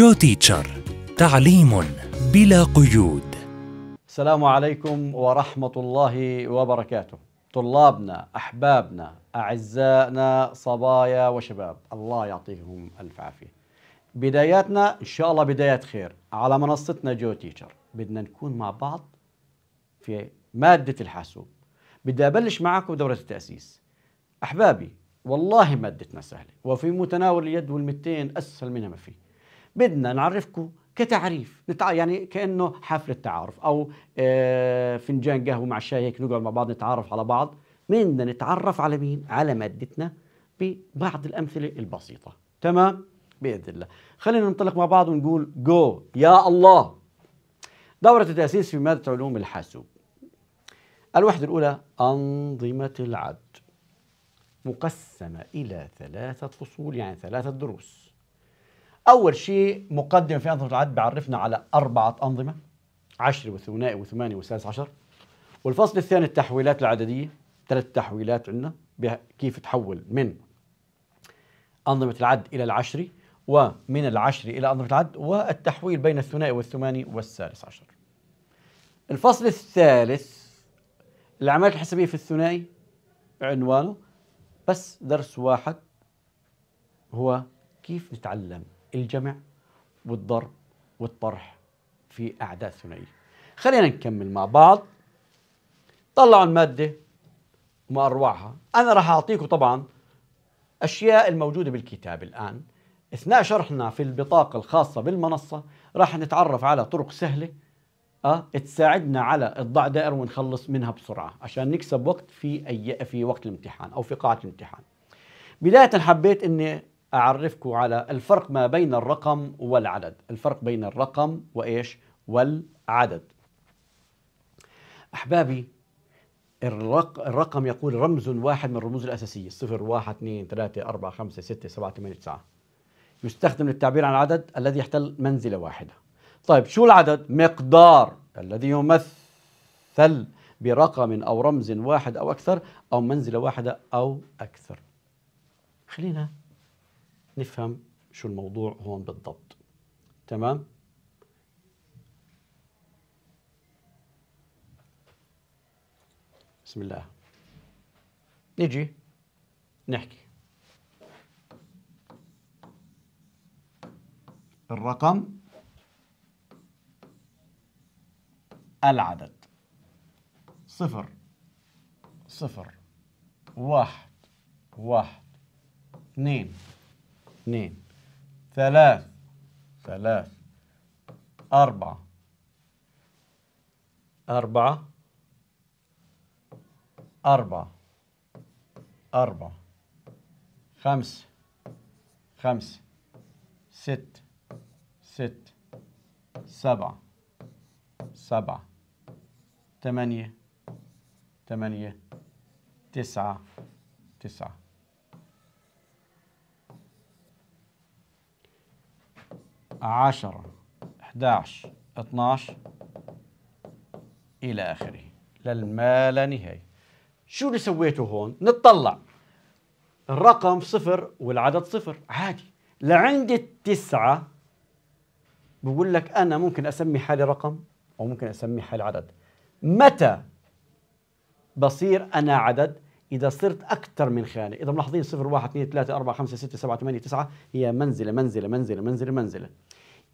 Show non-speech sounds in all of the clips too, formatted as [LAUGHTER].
جو تيتشر تعليم بلا قيود السلام عليكم ورحمة الله وبركاته طلابنا أحبابنا أعزائنا صبايا وشباب الله يعطيهم ألف عافية بداياتنا إن شاء الله بدايات خير على منصتنا جو تيتشر بدنا نكون مع بعض في مادة الحاسوب بدي أبلش معكم دورة التأسيس أحبابي والله مادتنا سهلة وفي متناول اليد والمتين أسهل منها ما فيه بدنا نعرفكم كتعريف يعني كانه حفله تعارف او آه، فنجان قهوه مع الشاي هيك نقعد مع بعض نتعرف على بعض بدنا نتعرف على مين على مادتنا ببعض الامثله البسيطه تمام باذن الله خلينا ننطلق مع بعض ونقول جو يا الله دوره التاسيس في ماده علوم الحاسوب الوحده الاولى انظمه العد مقسمه الى ثلاثه فصول يعني ثلاثه دروس اول شيء مقدمه في انظمه العد بعرفنا على اربعه انظمه عشر وثنائي وثماني وسادس عشر والفصل الثاني التحويلات العدديه ثلاث تحويلات عندنا كيف تحول من انظمه العد الى العشري ومن العشري الى انظمه العد والتحويل بين الثنائي والثماني والثالث عشر الفصل الثالث العمليات الحسابيه في الثنائي عنوانه بس درس واحد هو كيف نتعلم الجمع والضرب والطرح في أعداد ثنائية خلينا نكمل مع بعض طلعوا المادة وما أروعها أنا راح أعطيكم طبعا أشياء الموجودة بالكتاب الآن أثناء شرحنا في البطاقة الخاصة بالمنصة راح نتعرف على طرق سهلة أه تساعدنا على الضع دائر ونخلص منها بسرعة عشان نكسب وقت في أي في وقت الامتحان أو في قاعة الامتحان بداية حبيت أني أعرفكم على الفرق ما بين الرقم والعدد الفرق بين الرقم وإيش والعدد أحبابي الرق... الرقم يقول رمز واحد من الرموز الأساسية صفر واحد اثنين ثلاثة أربعة خمسة ستة سبعة ثمانية تسعة يستخدم للتعبير عن العدد الذي يحتل منزلة واحدة طيب شو العدد؟ مقدار الذي يمثل برقم أو رمز واحد أو أكثر أو منزلة واحدة أو أكثر خلينا نفهم شو الموضوع هون بالضبط تمام بسم الله نجي نحكي الرقم العدد صفر صفر واحد واحد اثنين اثنين ثلاث ثلاث أربعة أربعة أربعة أربعة خمسة خمسة ست ست سبعة سبعة ثمانية ثمانية تسعة تسعة عشرة 11 12 إلى آخره للما لا نهاية شو اللي سويته هون نطلع الرقم صفر والعدد صفر عادي لعند التسعة بقول لك أنا ممكن أسمي حالي رقم أو ممكن أسمي حالي عدد متى بصير أنا عدد اذا صرت اكثر من خانه اذا ملاحظين 0 1 2 3 4 5 6 7 8 9 هي منزله منزله منزله منزله منزله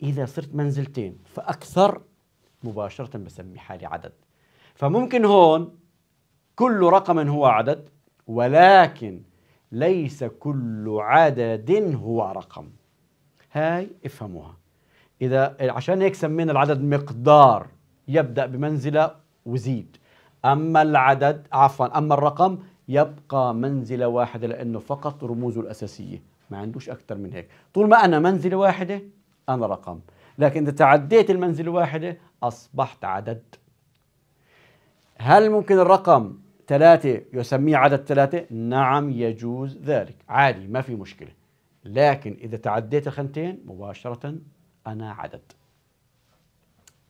اذا صرت منزلتين فاكثر مباشره بسمي حالي عدد فممكن هون كل رقم هو عدد ولكن ليس كل عدد هو رقم هاي افهموها اذا عشان هيك سمينا العدد مقدار يبدا بمنزله وزيد اما العدد عفوا اما الرقم يبقى منزلة واحدة لأنه فقط رموزه الأساسية ما عندوش أكثر من هيك طول ما أنا منزلة واحدة أنا رقم لكن إذا تعديت المنزلة الواحدة أصبحت عدد هل ممكن الرقم ثلاثة يسميه عدد ثلاثة؟ نعم يجوز ذلك عادي ما في مشكلة لكن إذا تعديت الخنتين مباشرة أنا عدد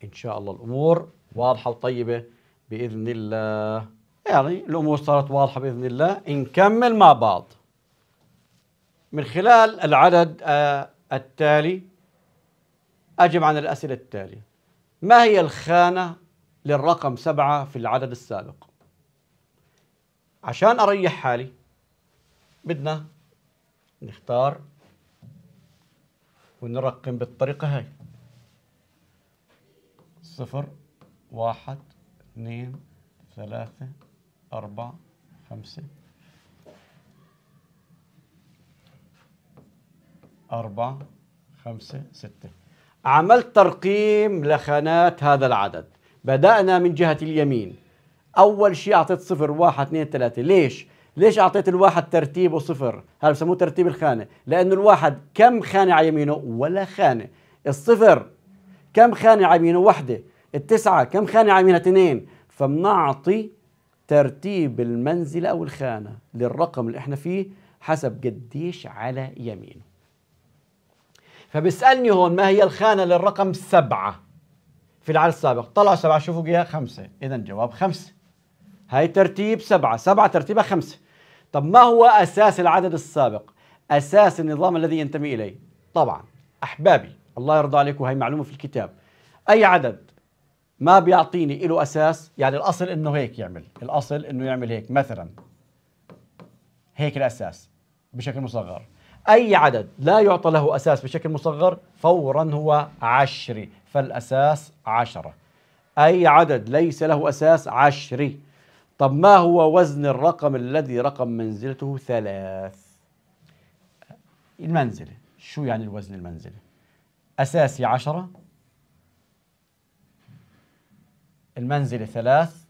إن شاء الله الأمور واضحة وطيبة بإذن الله يعني الامور صارت واضحه باذن الله نكمل مع بعض من خلال العدد آه، التالي اجب عن الاسئله التاليه ما هي الخانه للرقم سبعه في العدد السابق عشان اريح حالي بدنا نختار ونرقم بالطريقه هاي صفر واحد اثنين ثلاثه أربعة خمسة أربعة خمسة ستة عملت ترقيم لخانات هذا العدد بدأنا من جهة اليمين أول شيء أعطيت صفر واحد اثنين ثلاثة ليش؟ ليش أعطيت الواحد ترتيبه صفر؟ هذا بسموه ترتيب الخانة لأنه الواحد كم خانة على يمينه؟ ولا خانة الصفر كم خانة على يمينه؟ وحدة التسعة كم خانة على يمينها؟ اثنين فبنعطي ترتيب المنزلة أو الخانة للرقم اللي احنا فيه حسب قديش على يمينه فبيسألني هون ما هي الخانة للرقم سبعة في العدد السابق طلع سبعة شوفوا جهة خمسة إذا جواب خمسة هاي ترتيب سبعة سبعة ترتيبها خمسة طب ما هو أساس العدد السابق أساس النظام الذي ينتمي إليه طبعا أحبابي الله يرضى عليكم هاي معلومة في الكتاب أي عدد ما بيعطيني له اساس يعني الاصل انه هيك يعمل الاصل انه يعمل هيك مثلا هيك الاساس بشكل مصغر اي عدد لا يعطى له اساس بشكل مصغر فورا هو عشري فالاساس عشرة اي عدد ليس له اساس عشري طب ما هو وزن الرقم الذي رقم منزلته ثلاث المنزلة شو يعني الوزن المنزلي أساسي عشرة المنزل ثلاث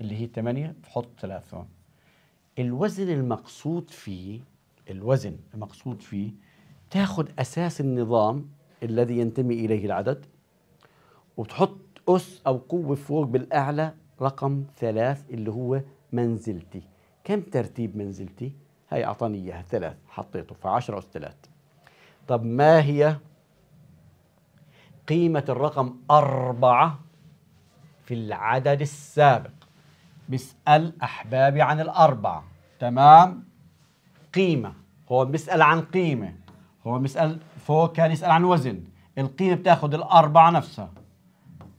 اللي هي 8 بحط 3 هون الوزن المقصود فيه الوزن المقصود فيه تاخذ اساس النظام الذي ينتمي اليه العدد وتحط اس او قوه فوق بالاعلى رقم ثلاث اللي هو منزلتي كم ترتيب منزلتي هي اعطاني اياها ثلاث حطيته ف10 اس ثلاث طب ما هي قيمه الرقم أربعة في العدد السابق بيسأل أحبابي عن الأربعة تمام قيمة هو بيسأل عن قيمة هو بيسأل فوق كان يسأل عن وزن القيمة بتاخد الأربعة نفسها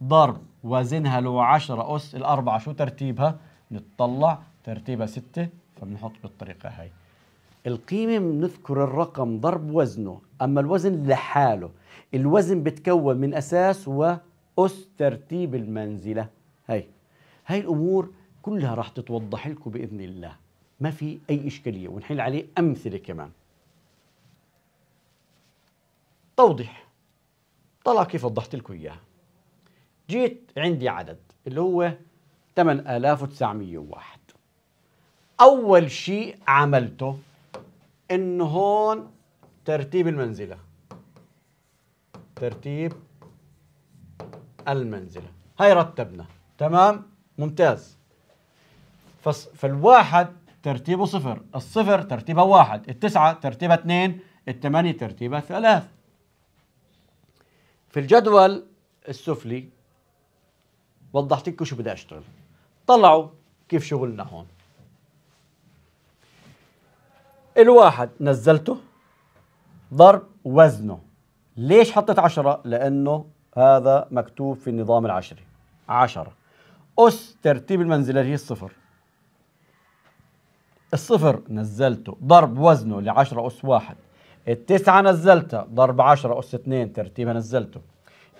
ضرب وزنها لو 10 أس الأربعة شو ترتيبها نتطلع ترتيبها 6 فبنحط بالطريقة هاي القيمة بنذكر الرقم ضرب وزنه أما الوزن لحاله الوزن بتكون من أساس و أس ترتيب المنزلة هاي هاي الأمور كلها راح تتوضح لكم بإذن الله ما في أي إشكالية ونحل عليه أمثلة كمان توضيح طلع كيف وضحت لكم إياها جيت عندي عدد اللي هو 8901 أول شيء عملته إنه هون ترتيب المنزلة ترتيب المنزلة هاي رتبنا تمام ممتاز فالواحد ترتيبه صفر الصفر ترتيبه واحد التسعة ترتيبه اثنين الثمانية ترتيبه ثلاث في الجدول السفلي وضحت لكم شو بدي اشتغل طلعوا كيف شغلنا هون الواحد نزلته ضرب وزنه ليش حطيت عشرة لأنه هذا مكتوب في النظام العشري عشرة أس ترتيب المنزلة هي الصفر الصفر نزلته ضرب وزنه لعشرة أس واحد التسعة نزلتها ضرب عشرة أس اثنين ترتيبها نزلته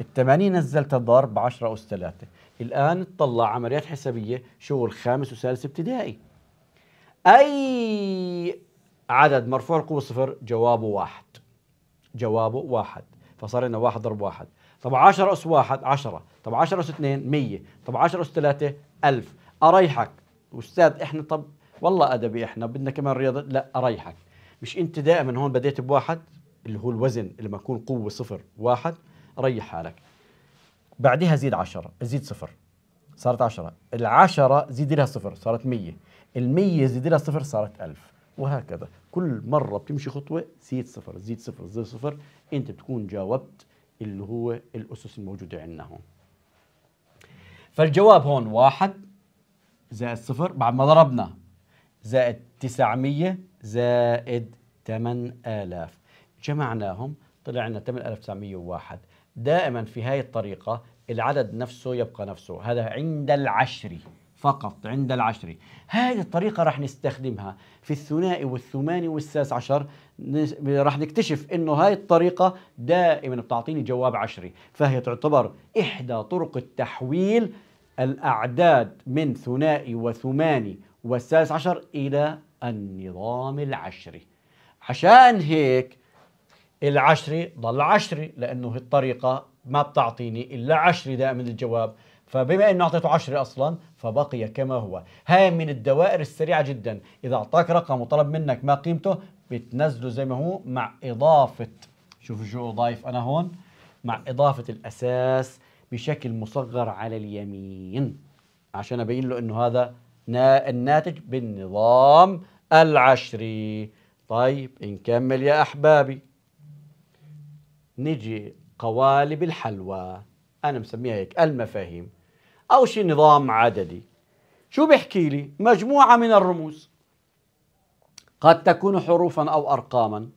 الثمانية نزلتها ضرب عشرة أس ثلاثة الآن تطلع عمليات حسابية شغل خامس وسادس ابتدائي أي عدد مرفوع القوة صفر جوابه واحد جوابه واحد فصار لنا واحد ضرب واحد طب 10 أس 1 10 طب 10 أس 2 100 طب 10 أس 3 1000 أريحك أستاذ إحنا طب والله أدبي إحنا بدنا كمان رياضة لا أريحك مش أنت دائما هون بديت بواحد اللي هو الوزن اللي ما يكون قوة صفر واحد ريح حالك بعدها زيد 10 زيد صفر صارت 10 ال 10 زيد لها صفر صارت 100 ال 100 زيد لها صفر صارت 1000 وهكذا كل مرة بتمشي خطوة زيد صفر زيد صفر زيد صفر انت بتكون جاوبت اللي هو الاسس الموجوده عندنا هون فالجواب هون واحد زائد صفر بعد ما ضربنا زائد 900 زائد 8000 جمعناهم طلع لنا 8901 دائما في هاي الطريقة العدد نفسه يبقى نفسه هذا عند العشري فقط عند العشري هذه الطريقة راح نستخدمها في الثنائي والثماني والساس عشر راح نكتشف انه هاي الطريقة دائما بتعطيني جواب عشري فهي تعتبر احدى طرق التحويل الاعداد من ثنائي وثماني والسادس عشر الى النظام العشري عشان هيك العشري ضل عشري لانه الطريقة ما بتعطيني الا عشري دائما الجواب فبما انه اعطيته عشري اصلا فبقي كما هو هاي من الدوائر السريعه جدا اذا اعطاك رقم وطلب منك ما قيمته بتنزله زي ما هو مع اضافه شوفوا شو ضايف انا هون مع اضافه الاساس بشكل مصغر على اليمين عشان ابين له انه هذا الناتج بالنظام العشري طيب نكمل يا احبابي نجي قوالب الحلوى انا مسميها هيك المفاهيم او شيء نظام عددي شو بيحكي لي مجموعه من الرموز قد تكون حروفا أو أرقاما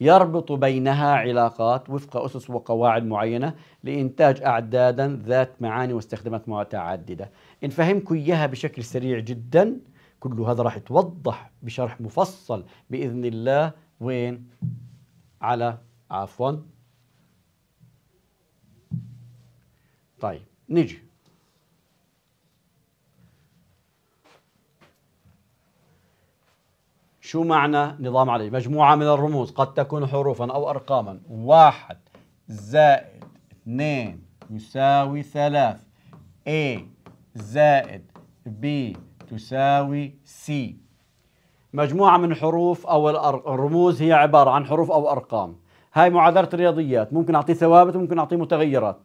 يربط بينها علاقات وفق أسس وقواعد معينة لإنتاج أعدادا ذات معاني واستخدامات متعددة إن فهمكم إياها بشكل سريع جدا كل هذا راح يتوضح بشرح مفصل بإذن الله وين على عفوا طيب نجي شو معنى نظام علي مجموعة من الرموز قد تكون حروفا أو أرقاما واحد زائد اثنين يساوي ثلاث A زائد B تساوي C مجموعة من حروف أو الرموز هي عبارة عن حروف أو أرقام هاي معادلة الرياضيات ممكن أعطيه ثوابت ممكن أعطيه متغيرات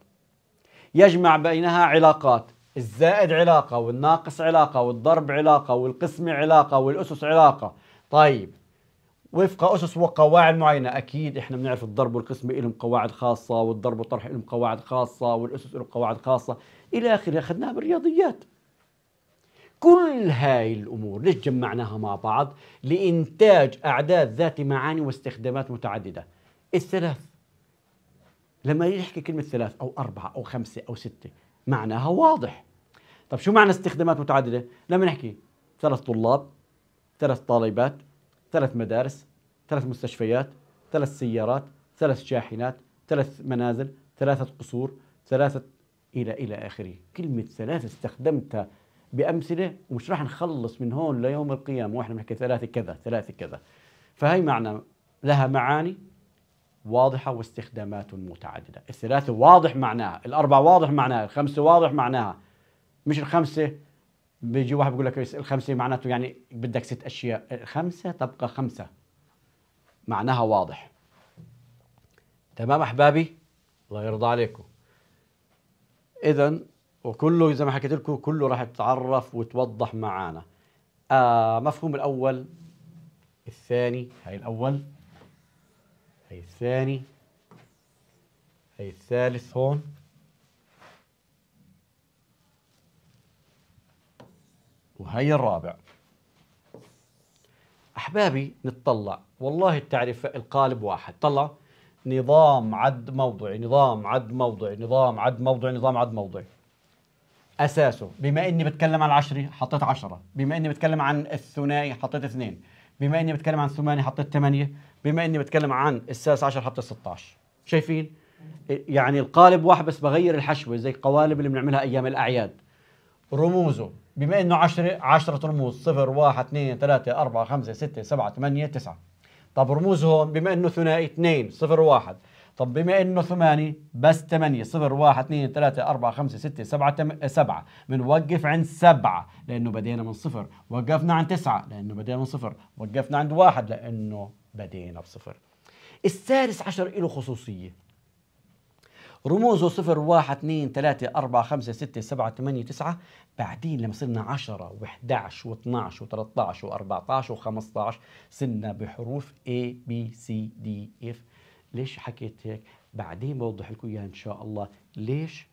يجمع بينها علاقات الزائد علاقة والناقص علاقة والضرب علاقة والقسمة علاقة والأسس علاقة طيب وفق اسس وقواعد معينه اكيد احنا بنعرف الضرب والقسمه لهم قواعد خاصه والضرب والطرح لهم قواعد خاصه والاسس لهم قواعد خاصه الى اخره اخذناها بالرياضيات كل هاي الامور ليش جمعناها مع بعض لانتاج اعداد ذات معاني واستخدامات متعدده الثلاث لما يحكي كلمه ثلاث او اربعه او خمسه او سته معناها واضح طب شو معنى استخدامات متعدده لما نحكي ثلاث طلاب ثلاث طالبات ثلاث مدارس ثلاث مستشفيات ثلاث سيارات ثلاث شاحنات ثلاث منازل ثلاثة قصور ثلاثة إلى إلى آخره كلمة ثلاثة استخدمتها بأمثلة ومش راح نخلص من هون ليوم القيامة وإحنا بنحكي ثلاثة كذا ثلاثة كذا فهي معنى لها معاني واضحة واستخدامات متعددة الثلاثة واضح معناها الأربعة واضح معناها الخمسة واضح معناها مش الخمسة بيجي واحد بيقول لك الخمسه معناته يعني بدك ست اشياء الخمسه تبقى خمسه معناها واضح تمام احبابي الله يرضى عليكم اذا وكله زي ما حكيت لكم كله راح يتعرف وتوضح معانا آه مفهوم الاول الثاني هاي الاول هاي الثاني هاي الثالث هون وهي الرابع احبابي نتطلع والله التعريف القالب واحد طلع نظام عد موضعي نظام عد موضعي نظام عد موضعي نظام عد موضعي اساسه بما اني بتكلم عن العشرة حطيت عشرة بما اني بتكلم عن الثنائي حطيت اثنين بما اني بتكلم عن الثمانية حطيت ثمانية بما اني بتكلم عن السادس عشر حطيت 16 شايفين يعني القالب واحد بس بغير الحشوه زي القوالب اللي بنعملها ايام الاعياد رموزه بما انه 10 10 رموز 0 1 2 3 4 5 6 7 8 9 طب رموز هون بما انه ثنائي 2 0 1 طب بما انه 8 بس 8 0 1 2 3 4 5 6 7 7 بنوقف عند 7 لانه بدينا من صفر وقفنا عند 9 لانه بدينا من صفر وقفنا عند 1 لانه بدينا بصفر السادس عشر له خصوصيه رموزه صفر واحد اثنين ثلاثة أربعة خمسة ستة سبعة ثمانية تسعة بعدين لما صرنا عشرة و11 و12 و13 و14 و15 صرنا بحروف A B C D F ليش حكيت هيك؟ بعدين بوضح لكم إياها إن شاء الله ليش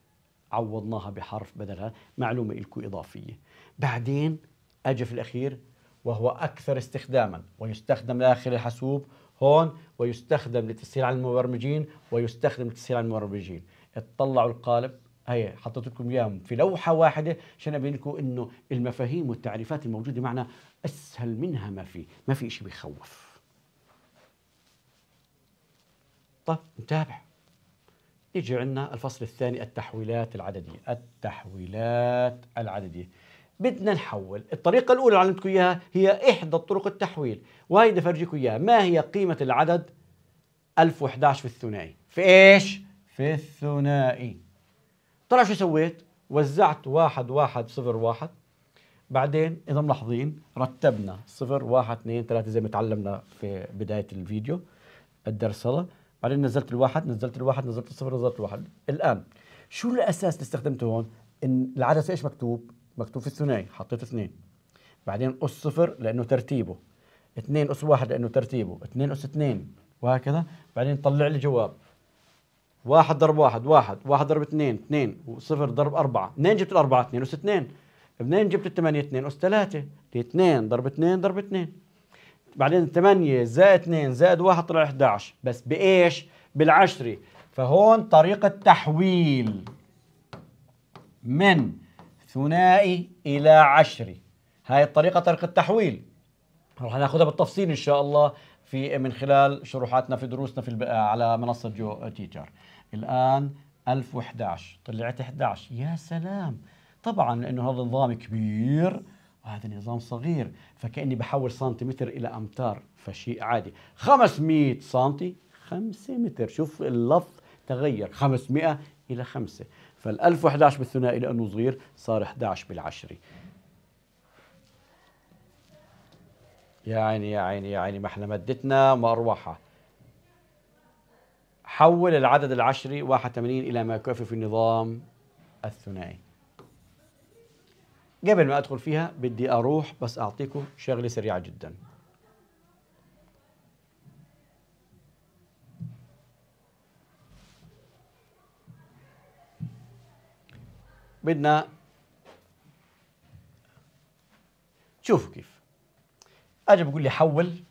عوضناها بحرف بدلها معلومة لكم إضافية بعدين أجي في الأخير وهو أكثر استخداما ويستخدم داخل الحاسوب هون ويستخدم للتسهيل على المبرمجين ويستخدم للتسهيل على المبرمجين اطلعوا القالب هي حطيت لكم اياهم في لوحه واحده عشان ابين لكم انه المفاهيم والتعريفات الموجوده معنا اسهل منها ما في ما في شيء بيخوف طيب نتابع يجي عندنا الفصل الثاني التحويلات العدديه التحويلات العدديه بدنا نحول الطريقة الأولى اللي علمتكم إياها هي إحدى طرق التحويل وهي بدي أفرجيكم إياها ما هي قيمة العدد 1011 في الثنائي في إيش؟ في الثنائي طلع شو سويت؟ وزعت واحد واحد صفر واحد بعدين إذا ملاحظين رتبنا صفر واحد اثنين ثلاثة زي ما تعلمنا في بداية الفيديو الدرس هذا بعدين نزلت الواحد نزلت الواحد نزلت الصفر نزلت الواحد الآن شو الأساس اللي استخدمته هون؟ إن العدد إيش مكتوب؟ مكتوب في الثنائي حطيت اثنين بعدين أس صفر لأنه ترتيبه اثنين أس واحد لأنه ترتيبه اثنين أس اثنين وهكذا بعدين طلع لي جواب واحد ضرب واحد واحد واحد ضرب اثنين اثنين وصفر ضرب أربعة منين جبت الأربعة اثنين أس اثنين منين جبت الثمانية اثنين أس ثلاثة اثنين ضرب اثنين ضرب اثنين بعدين ثمانية زائد اثنين زائد واحد طلع 11 بس بإيش؟ بالعشري فهون طريقة تحويل من ثنائي إلى عشري هاي الطريقة طريقة التحويل رح ناخذها بالتفصيل إن شاء الله في من خلال شروحاتنا في دروسنا في على منصة جو تيتشر الآن 1011 طلعت 11 يا سلام طبعا لأنه هذا نظام كبير وهذا نظام صغير فكأني بحول سنتيمتر إلى أمتار فشيء عادي 500 سنتي 5 متر شوف اللفظ تغير 500 إلى 5 فال1011 بالثنائي لأنه صغير صار 11 بالعشري يا عيني يا عيني يا عيني ما احنا مادتنا مروحة حول العدد العشري 81 إلى ما يكفي في النظام الثنائي قبل ما أدخل فيها بدي أروح بس أعطيكم شغلة سريعة جداً بدنا شوفوا كيف اجى بقول لي حول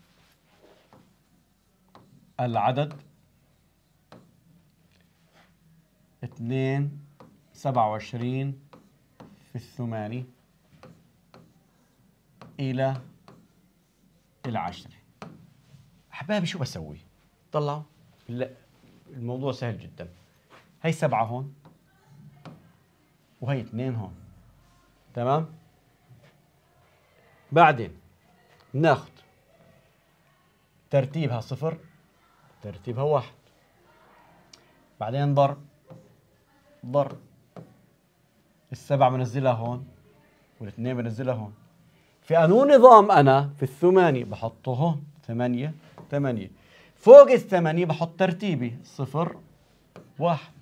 العدد 2 27 في الثماني إلى العشرة أحبابي شو بسوي؟ طلعوا لا الموضوع سهل جدا هي سبعة هون وهي اثنين هون تمام بعدين ناخذ ترتيبها صفر ترتيبها واحد بعدين ضرب ضرب السبعة بنزلها هون والاثنين بنزلها هون في أنو نظام أنا في الثمانية بحطه هون ثمانية ثمانية فوق الثمانية بحط ترتيبي صفر واحد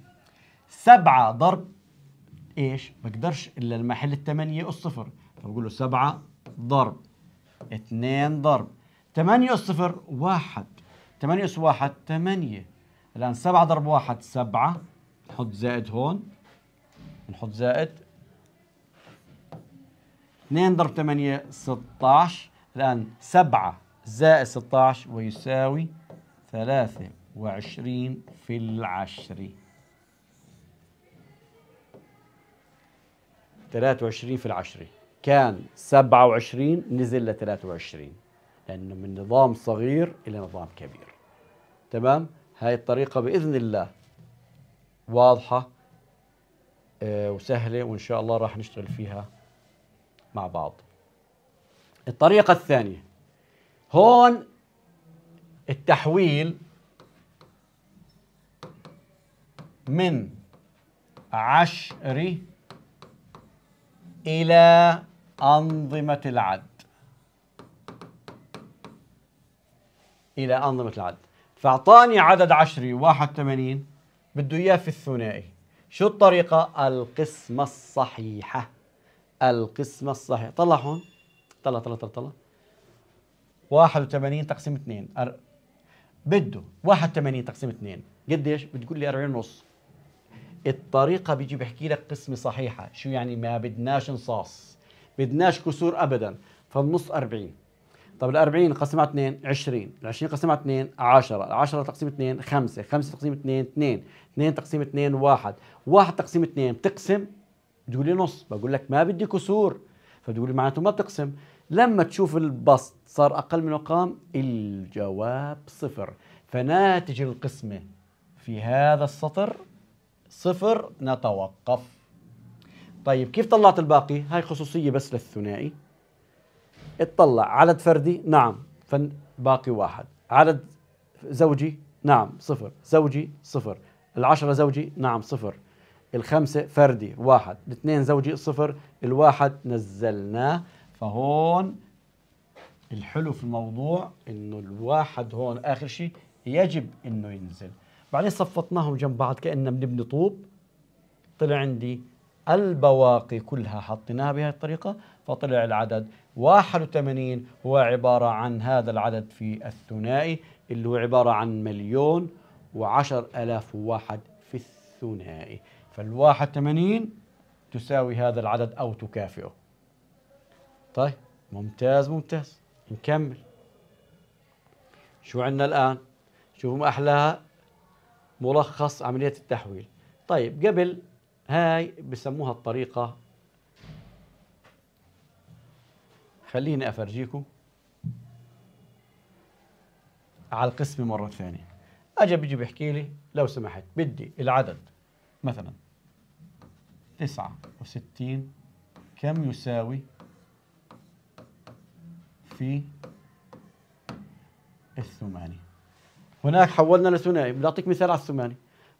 سبعة ضرب ايش؟ بقدرش الا المحل الثمانية والصفر، فبقول له سبعة ضرب اثنين ضرب ثمانية والصفر واحد ثمانية أس واحد ثمانية الآن سبعة ضرب واحد سبعة نحط زائد هون نحط زائد اثنين ضرب ثمانية ستة عشر الآن سبعة زائد ستة عشر ويساوي ثلاثة وعشرين في العشرين 23 في العشرة كان 27 نزل ل 23 لأنه من نظام صغير إلى نظام كبير تمام هاي الطريقة بإذن الله واضحة آه، وسهلة وإن شاء الله راح نشتغل فيها مع بعض الطريقة الثانية هون التحويل من عشري إلى أنظمة العد إلى أنظمة العد فأعطاني عدد عشري 81 بده إياه في الثنائي شو الطريقة؟ القسمة الصحيحة القسمة الصحيحة طلع هون طلع طلع طلع طلع 81 تقسيم 2 بده 81 تقسيم 2 قديش؟ بتقول لي 40 ونص الطريقه بيجي بحكي لك قسمه صحيحه شو يعني ما بدناش نصاص بدناش كسور ابدا فالنص 40 طب ال 40 قسمها 2 20 ال 20 قسمها 2 10 ال 10 تقسيم 2 5 5 تقسيم 2 2 2 تقسيم 2 1 1 تقسيم 2 بتقسم بتقول لي نص بقول لك ما بدي كسور فبتقول لي معناته ما بتقسم لما تشوف البسط صار اقل من مقام الجواب صفر فناتج القسمه في هذا السطر صفر نتوقف طيب كيف طلعت الباقي هاي خصوصية بس للثنائي اطلع عدد فردي نعم فن باقي واحد عدد زوجي نعم صفر زوجي صفر العشرة زوجي نعم صفر الخمسة فردي واحد الاثنين زوجي صفر الواحد نزلناه فهون الحلو في الموضوع انه الواحد هون اخر شيء يجب انه ينزل بعدين صفطناهم جنب بعض كأننا بنبني طوب طلع عندي البواقي كلها حطيناها بهذه الطريقة فطلع العدد 81 هو عبارة عن هذا العدد في الثنائي اللي هو عبارة عن مليون وعشر ألاف واحد في الثنائي فالواحد 81 تساوي هذا العدد أو تكافئه طيب ممتاز ممتاز نكمل شو عندنا الآن شوفوا ما أحلاها ملخص عملية التحويل طيب قبل هاي بسموها الطريقة خليني أفرجيكم على القسم مرة ثانية أجا بيجي بيحكي لي لو سمحت بدي العدد مثلا تسعة وستين كم يساوي في الثمانية هناك حولنا لثنائي بدي اعطيك مثال على الثماني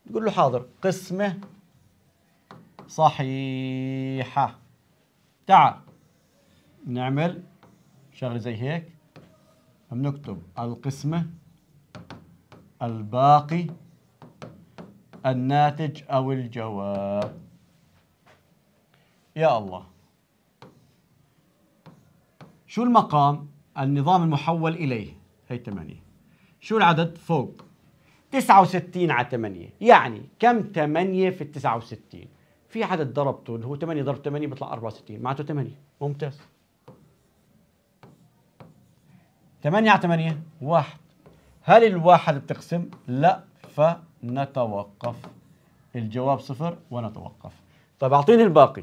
بتقول له حاضر قسمه صحيحه تعال نعمل شغله زي هيك بنكتب القسمه الباقي الناتج او الجواب يا الله شو المقام النظام المحول اليه هي 8 شو العدد فوق 69 على 8 يعني كم 8 في 69 في عدد ضربته اللي هو 8 ضرب 8 بيطلع 64 معناته 8 ممتاز 8 على 8 واحد هل الواحد بتقسم؟ لا فنتوقف الجواب صفر ونتوقف طيب اعطيني الباقي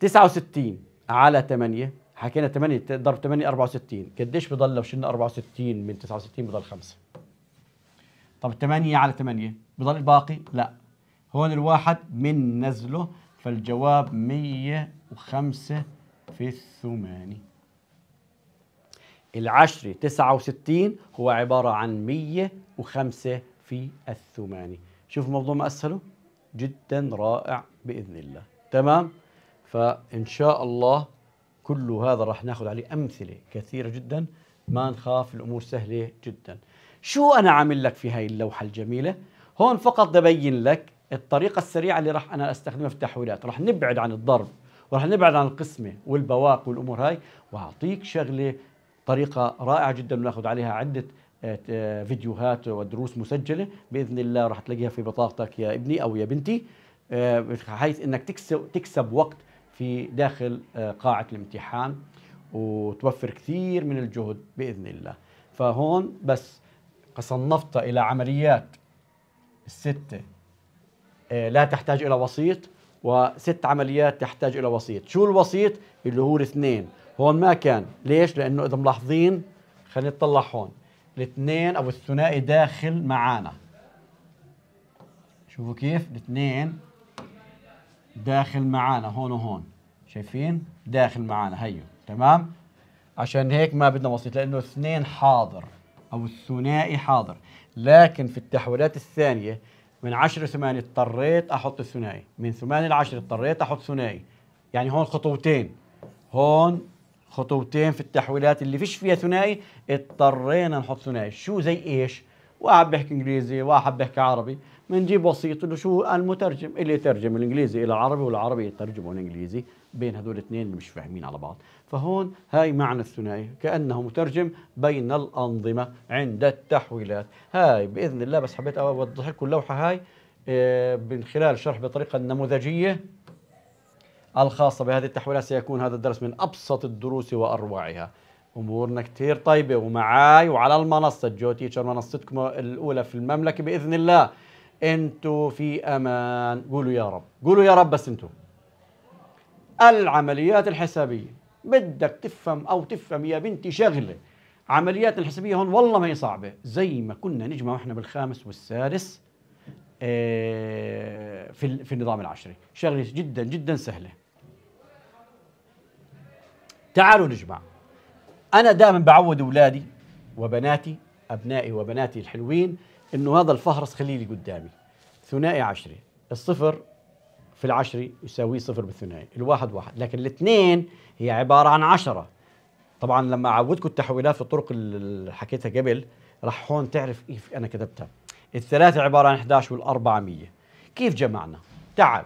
69 [CLEARS THROAT] على 8 حكينا 8 ضرب 8 64 قديش بضل لو شلنا 64 من 69 بضل 5 طب 8 على 8 بضل الباقي لا هون الواحد من نزله فالجواب 105 في الثماني العشري 69 هو عبارة عن 105 في الثماني شوف الموضوع ما أسهله جدا رائع بإذن الله تمام فإن شاء الله كل هذا راح ناخذ عليه امثله كثيره جدا ما نخاف الامور سهله جدا شو انا عامل لك في هاي اللوحه الجميله هون فقط ببين لك الطريقه السريعه اللي راح انا استخدمها في التحويلات راح نبعد عن الضرب وراح نبعد عن القسمه والبواق والامور هاي واعطيك شغله طريقه رائعه جدا بناخذ عليها عده آه، فيديوهات ودروس مسجله باذن الله راح تلاقيها في بطاقتك يا ابني او يا بنتي آه، بحيث انك تكسب, تكسب وقت في داخل آه، قاعة الامتحان وتوفر كثير من الجهد بإذن الله فهون بس صنفتها إلى عمليات الستة آه، لا تحتاج إلى وسيط وست عمليات تحتاج إلى وسيط شو الوسيط؟ اللي هو الاثنين هون ما كان ليش؟ لأنه إذا ملاحظين خلينا نطلع هون الاثنين أو الثنائي داخل معانا شوفوا كيف الاثنين داخل معانا هون وهون شايفين داخل معانا هيو تمام عشان هيك ما بدنا وسيط لانه اثنين حاضر او الثنائي حاضر لكن في التحويلات الثانيه من 10 ل 8 اضطريت احط الثنائي من 8 ل 10 اضطريت احط ثنائي يعني هون خطوتين هون خطوتين في التحويلات اللي فيش فيها ثنائي اضطرينا نحط ثنائي شو زي ايش واحد بيحكي انجليزي واحد بيحكي عربي بنجيب وسيط اللي شو المترجم اللي يترجم الانجليزي الى العربي والعربي يترجمه الانجليزي بين هذول الاثنين اللي مش فاهمين على بعض فهون هاي معنى الثنائي كانه مترجم بين الانظمه عند التحويلات هاي باذن الله بس حبيت اوضح لكم اللوحه هاي آه، من خلال شرح بطريقه نموذجيه الخاصه بهذه التحويلات سيكون هذا الدرس من ابسط الدروس واروعها امورنا كثير طيبه ومعاي وعلى المنصه جو تيشر منصتكم الاولى في المملكه باذن الله انتوا في امان قولوا يا رب قولوا يا رب بس انتوا العمليات الحسابيه بدك تفهم او تفهم يا بنتي شغله عمليات الحسابيه هون والله ما هي صعبه زي ما كنا نجمع واحنا بالخامس والسادس آه، في في النظام العشري شغله جدا جدا سهله تعالوا نجمع انا دائما بعود اولادي وبناتي ابنائي وبناتي الحلوين انه هذا الفهرس خليه لي قدامي ثنائي عشري الصفر في العشري يساوي صفر بالثنائي الواحد واحد لكن الاثنين هي عباره عن عشرة طبعا لما اعودكم التحويلات في الطرق اللي حكيتها قبل راح هون تعرف كيف إيه انا كتبتها الثلاثه عباره عن 11 والاربعه 100 كيف جمعنا تعال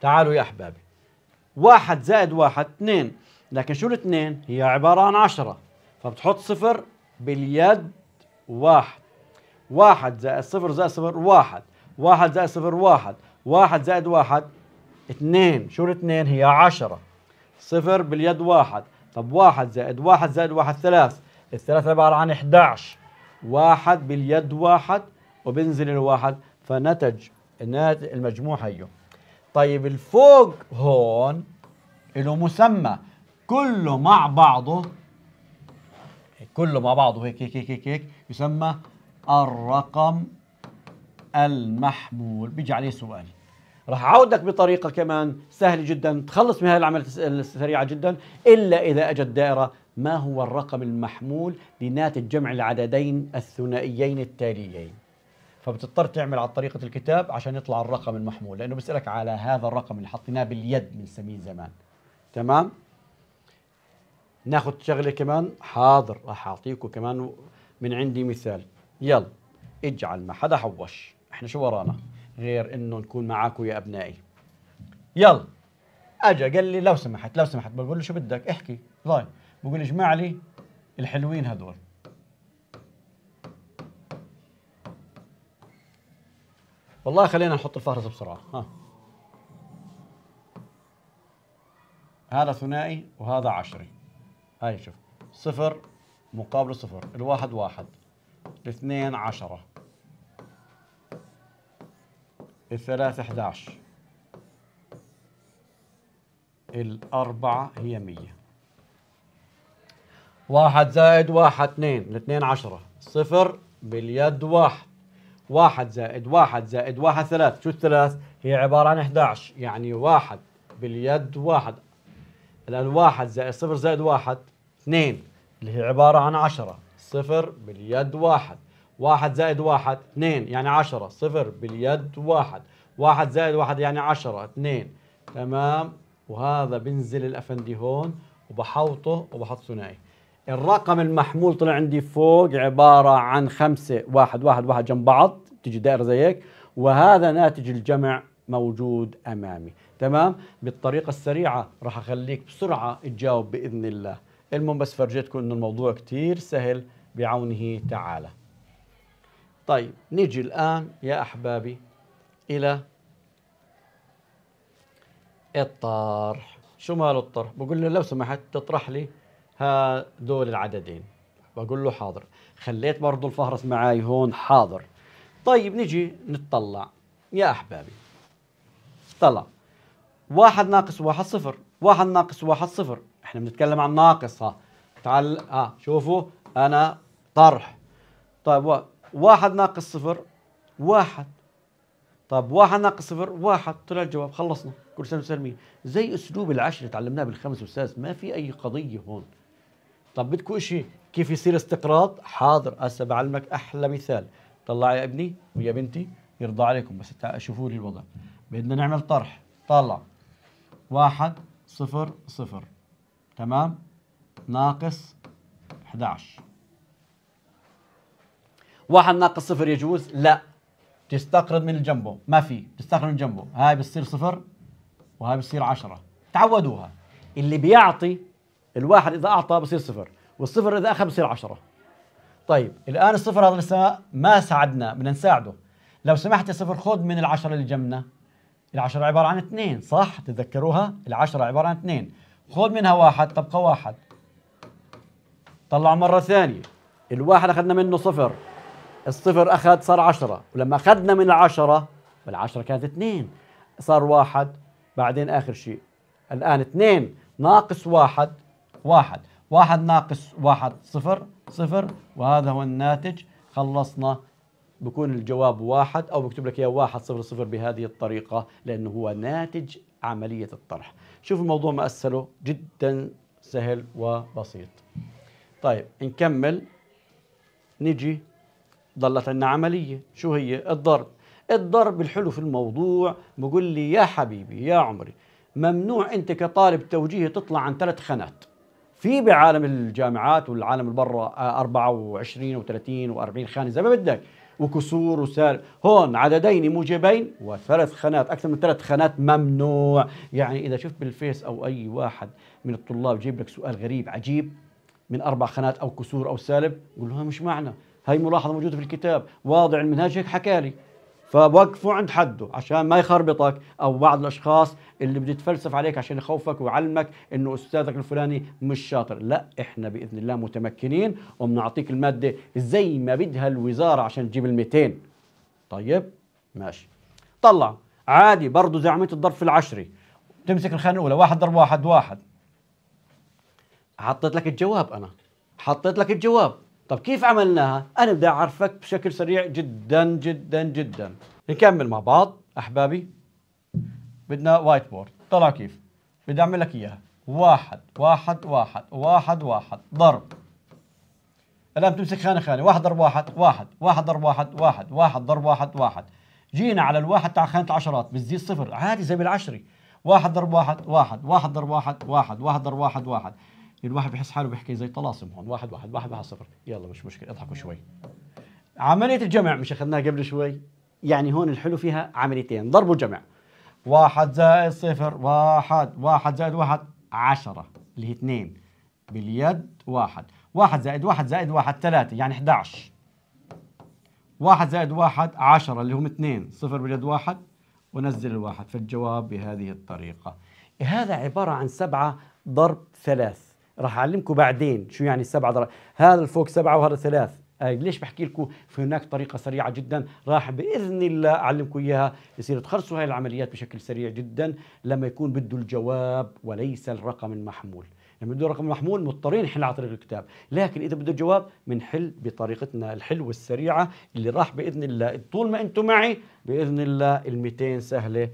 تعالوا يا احبابي واحد زائد واحد اثنين لكن شو الاثنين هي عبارة عن عشرة فبتحط صفر باليد واحد واحد زائد صفر زائد صفر واحد واحد زائد صفر واحد واحد زائد واحد اثنين شو الاثنين هي عشرة صفر باليد واحد طب واحد زائد واحد زائد واحد ثلاث الثلاث عبارة عن 11 واحد باليد واحد وبنزل الواحد فنتج المجموع هيو طيب الفوق هون له مسمى كله مع بعضه كله مع بعضه هيك هيك هيك هيك, هيك يسمى الرقم المحمول بيجي عليه سؤال راح اعودك بطريقه كمان سهله جدا تخلص من هذه العمليه السريعه جدا الا اذا اجت دائره ما هو الرقم المحمول لناتج جمع العددين الثنائيين التاليين فبتضطر تعمل على طريقه الكتاب عشان يطلع الرقم المحمول لانه بيسالك على هذا الرقم اللي حطيناه باليد بنسميه زمان تمام ناخذ شغله كمان حاضر راح اعطيكم كمان من عندي مثال يلا اجعل ما حدا حوش احنا شو ورانا غير انه نكون معاكم يا ابنائي يلا اجى قال لي لو سمحت لو سمحت بقول له شو بدك احكي ضاي بقول لي اجمع لي الحلوين هذول والله خلينا نحط الفهرس بسرعه ها هذا ثنائي وهذا عشري هاي شوف صفر مقابل صفر الواحد واحد الاثنين عشرة الثلاثة احداش الأربعة هي مية واحد زائد واحد اثنين الاثنين عشرة صفر باليد واحد واحد زائد واحد زائد واحد ثلاث شو الثلاث هي عبارة عن احداش يعني واحد باليد واحد الآن واحد زائد صفر زائد واحد 2 اللي هي عبارة عن 10 صفر باليد واحد واحد زائد واحد 2 يعني 10 صفر باليد واحد واحد زائد واحد يعني 10 اثنين تمام وهذا بنزل الأفندي هون وبحوطه وبحط ثنائي الرقم المحمول طلع عندي فوق عبارة عن خمسة واحد واحد واحد جنب بعض تجي دائرة زي هيك وهذا ناتج الجمع موجود أمامي تمام بالطريقة السريعة راح أخليك بسرعة تجاوب بإذن الله المهم بس فرجيتكم انه الموضوع كتير سهل بعونه تعالى طيب نيجي الآن يا أحبابي إلى الطرح شو ماله الطرح؟ بقول له لو سمحت تطرح لي هدول العددين بقول له حاضر خليت برضه الفهرس معاي هون حاضر طيب نيجي نتطلع يا أحبابي طلع واحد ناقص واحد صفر واحد ناقص واحد صفر احنا بنتكلم عن ناقص ها تعال ها آه، شوفوا انا طرح طيب واحد ناقص صفر واحد طيب واحد ناقص صفر واحد طلع الجواب خلصنا كل سنه وسلمين زي اسلوب العشره اللي تعلمناه بالخمس والسادس ما في اي قضيه هون طب بدكم شيء كيف يصير استقراض حاضر هسه بعلمك احلى مثال طلع يا ابني ويا بنتي يرضى عليكم بس شوفوا لي الوضع بدنا نعمل طرح طلع واحد صفر صفر تمام ناقص 11 واحد ناقص صفر يجوز لا تستقرض من جنبه ما في تستقرض من جنبه هاي بتصير صفر وهاي بتصير عشرة تعودوها اللي بيعطي الواحد اذا اعطى بصير صفر والصفر اذا اخذ بصير عشرة طيب الان الصفر هذا لسه ما ساعدنا بدنا نساعده لو سمحت يا صفر خذ من العشرة اللي جنبنا العشرة عبارة عن اثنين صح تتذكروها العشرة عبارة عن اثنين خذ منها واحد تبقى واحد طلعوا مرة ثانية الواحد أخذنا منه صفر الصفر أخذ صار عشرة ولما أخذنا من العشرة والعشرة كانت اثنين صار واحد بعدين آخر شيء الآن اثنين ناقص واحد واحد واحد ناقص واحد صفر صفر وهذا هو الناتج خلصنا بكون الجواب واحد أو بكتب لك إياه واحد صفر صفر بهذه الطريقة لأنه هو ناتج عملية الطرح شوف الموضوع ما أسهله جدا سهل وبسيط طيب نكمل نجي ضلت عندنا عملية شو هي الضرب الضرب الحلو في الموضوع بقول لي يا حبيبي يا عمري ممنوع انت كطالب توجيهي تطلع عن ثلاث خانات في بعالم الجامعات والعالم اللي برا 24 و30 و40 خانه زي ما بدك وكسور وسالب هون عددين موجبين وثلاث خانات اكثر من ثلاث خانات ممنوع يعني اذا شفت بالفيس او اي واحد من الطلاب جيب لك سؤال غريب عجيب من اربع خانات او كسور او سالب قول له مش معنى هاي ملاحظه موجوده في الكتاب واضع المنهاج هيك حكالي فوقفوا عند حده عشان ما يخربطك او بعض الاشخاص اللي بده يتفلسف عليك عشان يخوفك ويعلمك انه استاذك الفلاني مش شاطر لا احنا باذن الله متمكنين وبنعطيك الماده زي ما بدها الوزاره عشان تجيب ال200 طيب ماشي طلع عادي برضه زعمت الظرف الضرب في العشري تمسك الخانه الاولى واحد ضرب واحد واحد حطيت لك الجواب انا حطيت لك الجواب طب كيف عملناها؟ أنا بدي أعرفك بشكل سريع جدا جدا جدا نكمل مع بعض أحبابي بدنا وايت بورد طلع كيف بدي أعمل لك إياها واحد واحد واحد واحد واحد ضرب الآن بتمسك خانة خانة واحد ضرب واحد واحد واحد ضرب واحد واحد واحد ضرب واحد واحد جينا على الواحد تاع خانة العشرات بتزيد صفر عادي زي بالعشري واحد ضرب واحد واحد واحد ضرب واحد واحد واحد ضرب واحد واحد يعني الواحد بحس حاله بيحكي زي طلاسم هون واحد واحد واحد واحد صفر يلا مش مشكله اضحكوا شوي عمليه الجمع مش اخذناها قبل شوي يعني هون الحلو فيها عمليتين ضرب وجمع واحد زائد صفر واحد واحد زائد واحد عشرة اللي هي اثنين باليد واحد واحد زائد واحد زائد واحد ثلاثة يعني 11 واحد زائد واحد عشرة اللي هم اثنين صفر باليد واحد ونزل الواحد فالجواب بهذه الطريقة هذا عبارة عن سبعة ضرب ثلاث راح اعلمكم بعدين شو يعني السبعه درجات هذا الفوق سبعه وهذا ثلاث آه، ليش بحكي لكم في هناك طريقه سريعه جدا راح باذن الله اعلمكم اياها يصير تخلصوا هاي العمليات بشكل سريع جدا لما يكون بده الجواب وليس الرقم المحمول لما بده رقم محمول مضطرين نحل على طريق الكتاب لكن اذا بده جواب بنحل بطريقتنا الحلوه السريعه اللي راح باذن الله طول ما انتم معي باذن الله ال200 سهله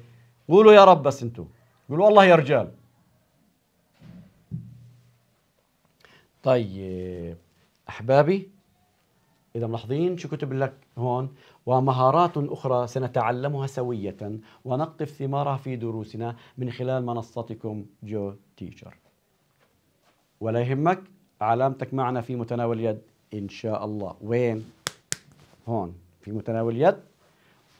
قولوا يا رب بس انتم قولوا والله يا رجال طيب أحبابي إذا ملاحظين شو كتب لك هون ومهارات أخرى سنتعلمها سوية ونقطف ثمارها في دروسنا من خلال منصتكم جو تيشر ولا يهمك علامتك معنا في متناول اليد إن شاء الله وين؟ هون في متناول اليد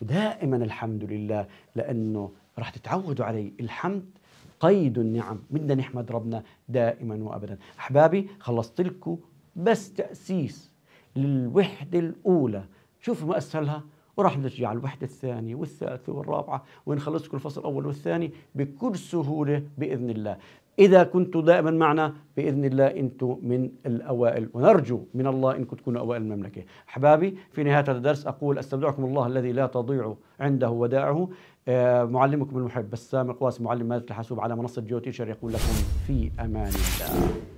ودائما الحمد لله لأنه راح تتعودوا علي الحمد قيد النعم بدنا نحمد ربنا دائما وابدا احبابي خلصت لكم بس تاسيس للوحده الاولى شوفوا ما اسهلها وراح نرجع على الوحدة الثانية والثالثة والرابعة كل الفصل الأول والثاني بكل سهولة بإذن الله إذا كنتوا دائما معنا بإذن الله أنتم من الأوائل ونرجو من الله أنكم تكونوا أوائل المملكة أحبابي في نهاية هذا الدرس أقول أستودعكم الله الذي لا تضيع عنده ودائعه آه، معلمكم المحب بسام القواسي معلم ماده الحاسوب على منصه جيو تيشر يقول لكم في امان الله